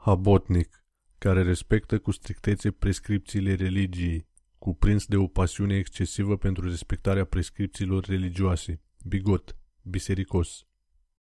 habotnic, care respectă cu strictețe prescripțiile religiei, cuprins de o pasiune excesivă pentru respectarea prescripțiilor religioase, bigot, bisericos.